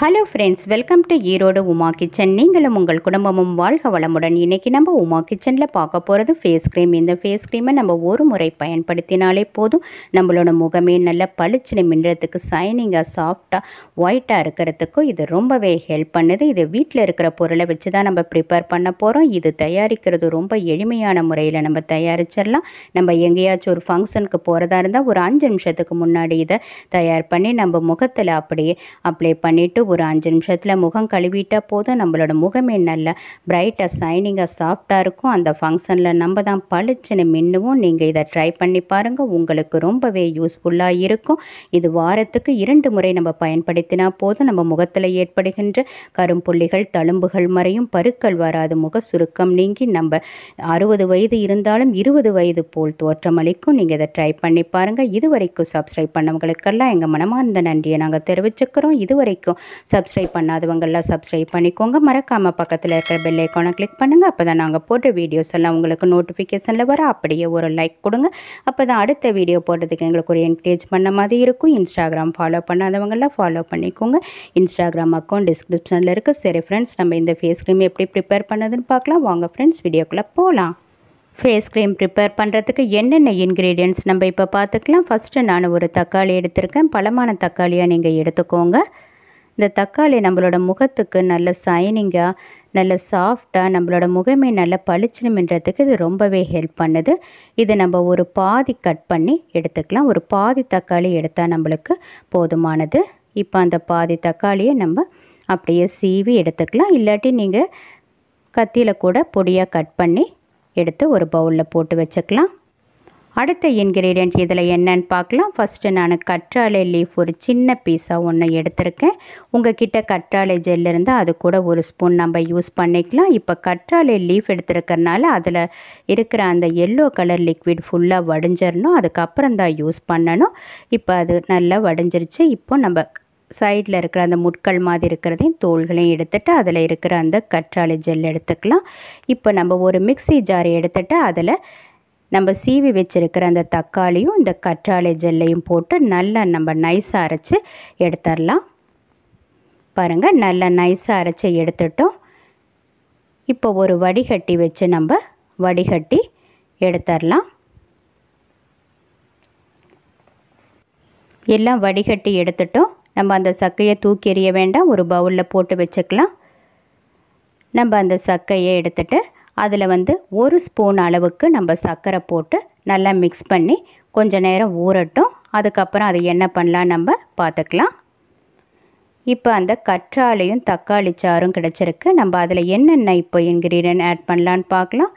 hello friends welcome to Erode Uma kitchen நீங்களும் உங்கள் குடும்பமும் வாழ்க வளமுடன் இன்றைக்கி நம்ம உமா கிச்சனில் பார்க்க போகிறது ஃபேஸ் க்ரீம் இந்த ஃபேஸ் க்ரீமை நம்ம ஒரு முறை பயன்படுத்தினாலே போதும் நம்மளோட முகமே நல்ல பளிச்சினை மின்னுறதுக்கு சைனிங்காக சாஃப்டாக ஒயிட்டாக இருக்கிறதுக்கும் இது ரொம்பவே ஹெல்ப் பண்ணுது இது வீட்டில் இருக்கிற பொருளை வச்சு தான் நம்ம ப்ரிப்பேர் பண்ண போகிறோம் இது தயாரிக்கிறது ரொம்ப எளிமையான முறையில் நம்ம தயாரிச்சிடலாம் நம்ம எங்கேயாச்சும் ஒரு ஃபங்க்ஷனுக்கு போகிறதா இருந்தால் ஒரு அஞ்சு நிமிஷத்துக்கு முன்னாடி இதை தயார் பண்ணி நம்ம முகத்தில் அப்படியே அப்ளை பண்ணிவிட்டு ஒரு அஞ்சு நிமிஷத்தில் முகம் கழுவிட்டால் போதும் நம்மளோட முகமே நல்ல பிரைட்டாக சைனிங்காக சாஃப்டாக இருக்கும் அந்த ஃபங்க்ஷனில் நம்ம தான் பளிச்சுன்னு மின்னுவோம் நீங்கள் இதை ட்ரை பண்ணி பாருங்கள் உங்களுக்கு ரொம்பவே யூஸ்ஃபுல்லாக இருக்கும் இது வாரத்துக்கு இரண்டு முறை நம்ம பயன்படுத்தினா போதும் நம்ம முகத்தில் ஏற்படுகின்ற கரும்புள்ளிகள் தழும்புகள் மறையும் பருக்கள் வராது முக சுருக்கம் நீங்கி நம்ம அறுபது வயது இருந்தாலும் இருபது வயது போல் தோற்றமளிக்கும் நீங்கள் இதை ட்ரை பண்ணி பாருங்கள் இதுவரைக்கும் சப்ஸ்கிரைப் பண்ணவங்களுக்கெல்லாம் எங்கள் மனமார்ந்த நன்றியை நாங்கள் தெரிவிச்சுக்கிறோம் இதுவரைக்கும் சப்ஸ்கிரைப் பண்ணாதவங்களாம் சப்ஸ்கிரைப் பண்ணிக்கோங்க மறக்காமல் பக்கத்தில் இருக்கிற பெல் கிளிக் பண்ணுங்கள் அப்போ தான் நாங்கள் போடுற வீடியோஸ் எல்லாம் உங்களுக்கு நோட்டிஃபிகேஷனில் வர அப்படியே ஒரு லைக் கொடுங்க அப்போ தான் அடுத்த வீடியோ போடுறதுக்கு எங்களுக்கு ஒரு என்கரேஜ் பண்ண மாதிரி இருக்கும் இன்ஸ்டாகிராம் ஃபாலோ பண்ணாதவங்களாம் ஃபாலோ பண்ணிக்கோங்க இன்ஸ்டாகிராம் அக்கௌண்ட் டிஸ்கிரிப்ஷனில் இருக்குது சரி ஃப்ரெண்ட்ஸ் நம்ம இந்த ஃபேஸ் க்ரீம் எப்படி ப்ரிப்பேர் பண்ணதுன்னு பார்க்கலாம் வாங்க ஃப்ரெண்ட்ஸ் வீடியோக்குள்ளே போகலாம் ஃபேஸ் க்ரீம் ப்ரிப்பேர் பண்ணுறதுக்கு என்னென்ன இன்க்ரீடியன்ட்ஸ் நம்ம இப்போ பார்த்துக்கலாம் ஃபஸ்ட்டு நான் ஒரு தக்காளி எடுத்திருக்கேன் பழமான தக்காளியாக நீங்கள் எடுத்துக்கோங்க இந்த தக்காளி நம்மளோட முகத்துக்கு நல்ல சைனிங்காக நல்ல சாஃப்டாக நம்மளோட முகமே நல்ல பளிச்சுன்னு இது ரொம்பவே ஹெல்ப் பண்ணுது இதை நம்ம ஒரு பாதி கட் பண்ணி எடுத்துக்கலாம் ஒரு பாதி தக்காளி எடுத்தால் நம்மளுக்கு போதுமானது இப்போ அந்த பாதி தக்காளியை நம்ம அப்படியே சீவி எடுத்துக்கலாம் இல்லாட்டி நீங்கள் கத்தியில் கூட பொடியாக கட் பண்ணி எடுத்து ஒரு பவுலில் போட்டு வச்சுக்கலாம் அடுத்த இன்கிரீடியன்ட் இதில் என்னன்னு பார்க்கலாம் ஃபஸ்ட்டு நான் கற்றாழை லீஃப் ஒரு சின்ன பீஸாக ஒன்று எடுத்திருக்கேன் உங்கள் கிட்ட கற்றாழை ஜெல் இருந்தால் அது கூட ஒரு ஸ்பூன் நம்ம யூஸ் பண்ணிக்கலாம் இப்போ கற்றாழை லீஃப் எடுத்துருக்கறனால அதில் இருக்கிற அந்த எல்லோ கலர் லிக்விட் ஃபுல்லாக வடிஞ்சிடணும் அதுக்கப்புறம் தான் யூஸ் பண்ணணும் இப்போ அது நல்லா வடிஞ்சிருச்சு இப்போ நம்ம சைடில் இருக்கிற அந்த முட்கள் மாதிரி இருக்கிறதையும் தோள்களையும் எடுத்துகிட்டு அதில் இருக்கிற அந்த கற்றாழை ஜெல் எடுத்துக்கலாம் இப்போ நம்ம ஒரு மிக்சி ஜார் எடுத்துகிட்டு அதில் நம்ம சீவி வச்சுருக்கிற அந்த தக்காளியும் இந்த கற்றாழை ஜெல்லையும் போட்டு நல்லா நம்ம நைஸாக அரைச்சி எடுத்துடலாம் பாருங்கள் நல்லா நைஸாக அரைச்சி எடுத்துட்டோம் இப்போ ஒரு வடிகட்டி வச்சு நம்ம வடிகட்டி எடுத்துடலாம் எல்லாம் வடிகட்டி எடுத்துட்டோம் நம்ம அந்த சக்கையை தூக்கி எறிய வேண்டாம் ஒரு பவுலில் போட்டு வச்சுக்கலாம் நம்ம அந்த சக்கையை எடுத்துகிட்டு அதில் வந்து ஒரு ஸ்பூன் அளவுக்கு நம்ம சர்க்கரை போட்டு நல்லா மிக்ஸ் பண்ணி கொஞ்சம் நேரம் ஊறட்டும் அதுக்கப்புறம் அதை என்ன பண்ணலாம் நம்ம பார்த்துக்கலாம் இப்போ அந்த கற்றாழையும் தக்காளி சாரும் கிடச்சிருக்கு நம்ம அதில் என்னென்ன இப்போ இன்க்ரீடியன்ட் ஆட் பண்ணலான்னு பார்க்கலாம்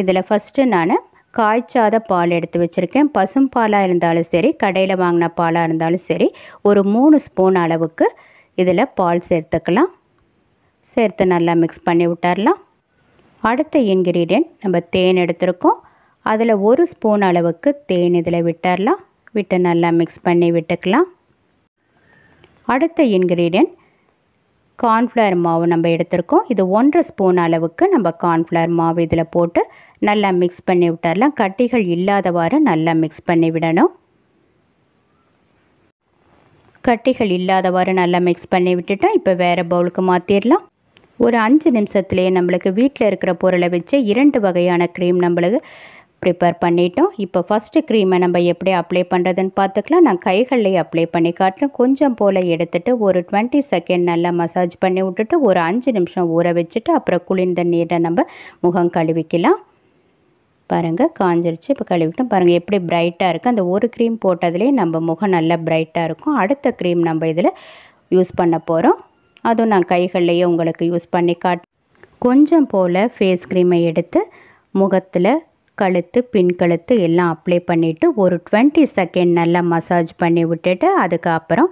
இதில் ஃபஸ்ட்டு நான் காய்ச்சாத பால் எடுத்து வச்சுருக்கேன் பசும் பாலாக இருந்தாலும் சரி கடையில் வாங்கின பாலாக இருந்தாலும் சரி ஒரு மூணு ஸ்பூன் அளவுக்கு இதில் பால் சேர்த்துக்கலாம் சேர்த்து நல்லா மிக்ஸ் பண்ணி விட்டுரலாம் அடுத்த இன்கிரீடியன்ட் நம்ம தேன் எடுத்திருக்கோம் அதில் ஒரு ஸ்பூன் அளவுக்கு தேன் இதில் விட்டுடலாம் விட்டு நல்லா மிக்ஸ் பண்ணி விட்டுக்கலாம் அடுத்த இன்கிரீடியன்ட் கார்ன்ஃப்ளவர் மாவு நம்ம எடுத்திருக்கோம் இது ஒன்றரை ஸ்பூன் அளவுக்கு நம்ம கார்ன்ஃப்ளவர் மாவு இதில் போட்டு நல்லா மிக்ஸ் பண்ணி விட்டுடலாம் கட்டிகள் இல்லாதவாறு நல்லா மிக்ஸ் பண்ணி விடணும் கட்டிகள் இல்லாதவாறு நல்லா மிக்ஸ் பண்ணி விட்டுட்டோம் இப்போ வேறு பவுலுக்கு மாற்றிடலாம் ஒரு அஞ்சு நிமிஷத்துலேயே நம்மளுக்கு வீட்டில் இருக்கிற பொருளை வச்சு இரண்டு வகையான க்ரீம் நம்மளுக்கு ப்ரிப்பேர் பண்ணிட்டோம் இப்போ ஃபஸ்ட்டு க்ரீமை நம்ம எப்படி அப்ளை பண்ணுறதுன்னு பார்த்துக்கலாம் நான் கைகள்லேயே அப்ளை பண்ணி காட்டுறேன் கொஞ்சம் போல் எடுத்துகிட்டு ஒரு டுவெண்ட்டி செகண்ட் நல்லா மசாஜ் பண்ணி விட்டுட்டு ஒரு அஞ்சு நிமிஷம் ஊற வச்சுட்டு அப்புறம் குளிர்ந்த நீரை நம்ம முகம் கழுவிக்கலாம் பாருங்கள் காஞ்சிருச்சு இப்போ கழுவிட்டோம் பாருங்கள் எப்படி பிரைட்டாக இருக்குது அந்த ஒரு க்ரீம் போட்டதுலேயே நம்ம முகம் நல்லா பிரைட்டாக இருக்கும் அடுத்த க்ரீம் நம்ம இதில் யூஸ் பண்ண போகிறோம் அதுவும் நான் கைகள்லேயே உங்களுக்கு யூஸ் பண்ணி காட் கொஞ்சம் போல் ஃபேஸ் க்ரீமை எடுத்து முகத்தில் கழுத்து பின் கழுத்து எல்லாம் அப்ளை பண்ணிவிட்டு ஒரு டுவெண்ட்டி செகண்ட் நல்லா மசாஜ் பண்ணி விட்டுட்டு அதுக்கப்புறம்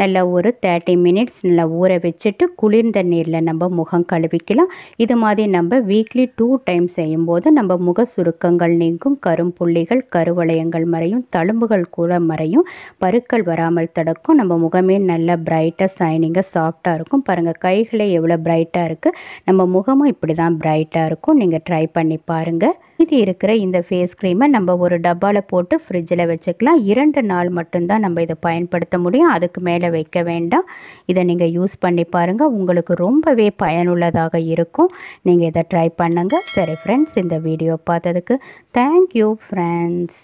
நல்லா ஒரு தேர்ட்டி மினிட்ஸ் நல்லா ஊற வச்சுட்டு குளிர்ந்த நீரில் நம்ம முகம் கழுவிக்கலாம் இது மாதிரி நம்ம வீக்லி டூ டைம் செய்யும்போது நம்ம முக சுருக்கங்கள் நீங்கும் கரும்புள்ளிகள் கருவளையங்கள் மறையும் தழும்புகள் கூட மறையும் பருக்கள் வராமல் தடுக்கும் நம்ம முகமே நல்லா பிரைட்டாக சைனிங்காக சாஃப்டாக இருக்கும் பாருங்கள் கைகளே எவ்வளோ பிரைட்டாக இருக்குது நம்ம முகமும் இப்படி தான் பிரைட்டாக இருக்கும் நீங்கள் ட்ரை பண்ணி பாருங்கள் மீதி இருக்கிற இந்த ஃபேஸ் க்ரீமை நம்ம ஒரு டப்பாவில் போட்டு ஃப்ரிட்ஜில் வச்சுக்கலாம் இரண்டு நாள் மட்டும்தான் நம்ம இதை பயன்படுத்த முடியும் அதுக்கு மேலே கீழே வைக்க வேண்டாம் இதை நீங்கள் யூஸ் பண்ணி பாருங்கள் உங்களுக்கு ரொம்பவே பயனுள்ளதாக இருக்கும் நீங்கள் இதை ட்ரை பண்ணுங்கள் சரி ஃப்ரெண்ட்ஸ் இந்த வீடியோ பார்த்ததுக்கு தேங்க்யூ ஃப்ரெண்ட்ஸ்